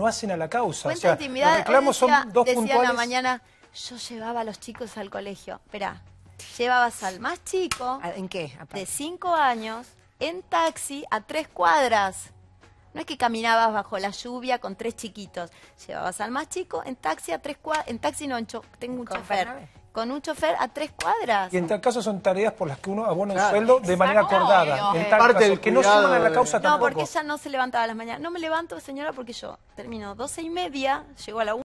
no hacen a la causa. O intimidad, los reclamos son dos decía la mañana, yo llevaba a los chicos al colegio. Espera, llevabas al más chico. ¿En qué? De cinco años, en taxi, a tres cuadras. No es que caminabas bajo la lluvia con tres chiquitos. Llevabas al más chico en taxi a tres cuadras. En taxi no, en tengo un chofer con un chofer a tres cuadras. Y en tal caso son tareas por las que uno abona el un sueldo de manera acordada. en tal parte caso, que no suman a la causa tampoco. No, porque ella no se levantaba a las mañanas. No me levanto, señora, porque yo termino doce y media, llego a la